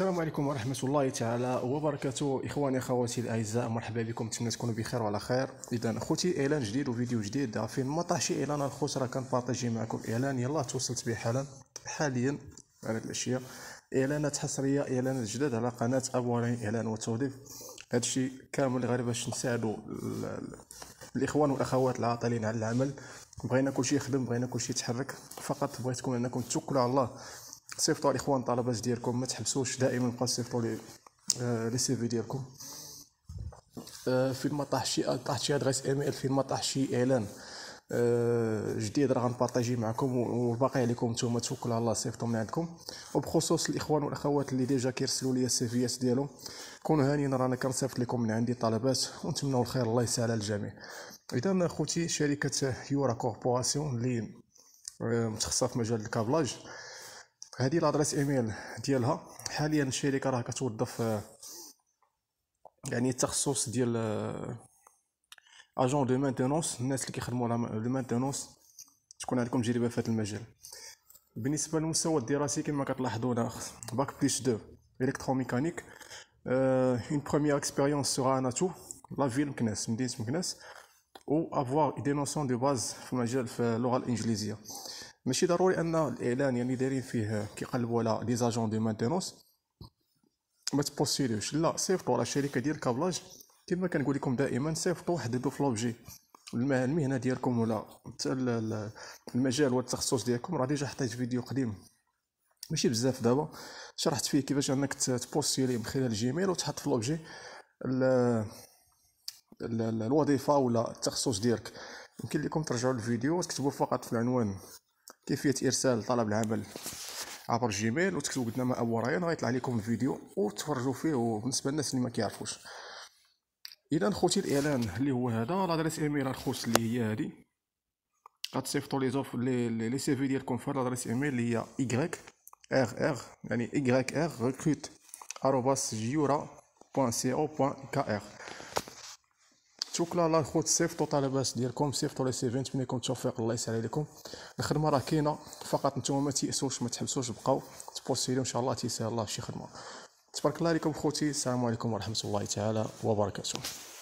السلام عليكم ورحمة الله تعالى وبركاته إخواني أخواتي الأعزاء مرحبا بكم نتمنى تكونوا بخير وعلى خير إذا خوتي إعلان جديد وفيديو جديد فين ما طاح شي إعلان الخوت راه كنبارطاجي معكم إعلان يلاه توصلت به حالا حاليا على الأشياء إعلانات حصرية إعلانات جداد على قناة أبوالين إعلان وتوليف هادشي كامل غير باش نساعدوا الاخوان والاخوات العاطلين على العمل بغينا كلشي يخدم بغينا كلشي يتحرك فقط بغيتكم انكم توكلوا على الله سيفطوا الاخوان الطلبات ديالكم ما تحبسوش دائما بقاو سيفطوا آه، لي لي سي في ديالكم آه، فين ما طاح شي طاحت شي ادريس ايميل فين ما طاح شي اعلان آه، جديد راه غنبارطاجي معكم والباقي عليكم نتوما توكلوا على الله سيفطوا من عندكم وبخصوص الاخوان والاخوات اللي ديجا كيرسلوا لي السيفيات ديالهم كونوا هانيين رانا كنصيفط لكم من عندي طلبات ونتمنوا الخير الله يسهل على الجميع اذا خوتي شركه يورا كوربوراسيون اللي متخصصه في مجال الكابلاج هذه لادريس ايميل ديالها حاليا الشركه راه كتوظف آه، يعني التخصص ديال اجون دو مانتينونس الناس اللي كيخدموا على لو مانتينونس تكون عندكم تجربه في هذا المجال بالنسبه للمستوى الدراسي كما كتلاحظوا هنا باك بليس 2 الكتروميكانيك اون بروميير اكسبيريونس سورا اناتو لا فيل مكناس مدينه مكناس و افوار دي نوسيون دو باز في مجال في اللغه الانجليزيه ماشي ضروري ان الاعلان يعني دايرين فيه كيقلبوا على لي زاجون دو مانتينونس ما تبوستيلوش لا صيفطوا على الشركه ديال الكابلاج كما كنقول لكم دائما صيفطوا حددوا في لوبجي المهنه ديالكم ولا المجال والتخصص التخصص ديالكم راه ديجا حطيت فيديو قديم ماشي بزاف دابا شرحت فيه كيفاش انك تبوستيلي من خلال جيميل وتحط في لوبجي الوظيفه ولا التخصص ديالك يمكن لكم ترجعوا الفيديو وتكتبوا فقط في العنوان كيفيه ارسال طلب العمل عبر جيميل وتكتبوا قدنا ما اوراين غيطلع لكم الفيديو وتفرجوا فيه وبالنسبه للناس اللي ما كيعرفوش اذا خوتي الاعلان اللي هو هذا لادريس ايميل الخوت اللي هي هذه غتصيفطوا لي زوف لي لي سي في ديالكم في لادريس ايميل اللي هي ايغريك ار ار يعني ايغريك ار ريكروت شكرا لا خوت صيفطوا طلبات ديالكم سيفطوا لي سيفين نتمنى لكم التوفيق الله يسهل عليكم الخدمه راه كاينه فقط نتوما ما تيأسوش ما تحبسوش بقاو تبوستيلو ان شاء الله تيسهل الله شي خدمه تبارك الله عليكم خوتي السلام عليكم ورحمه الله تعالى وبركاته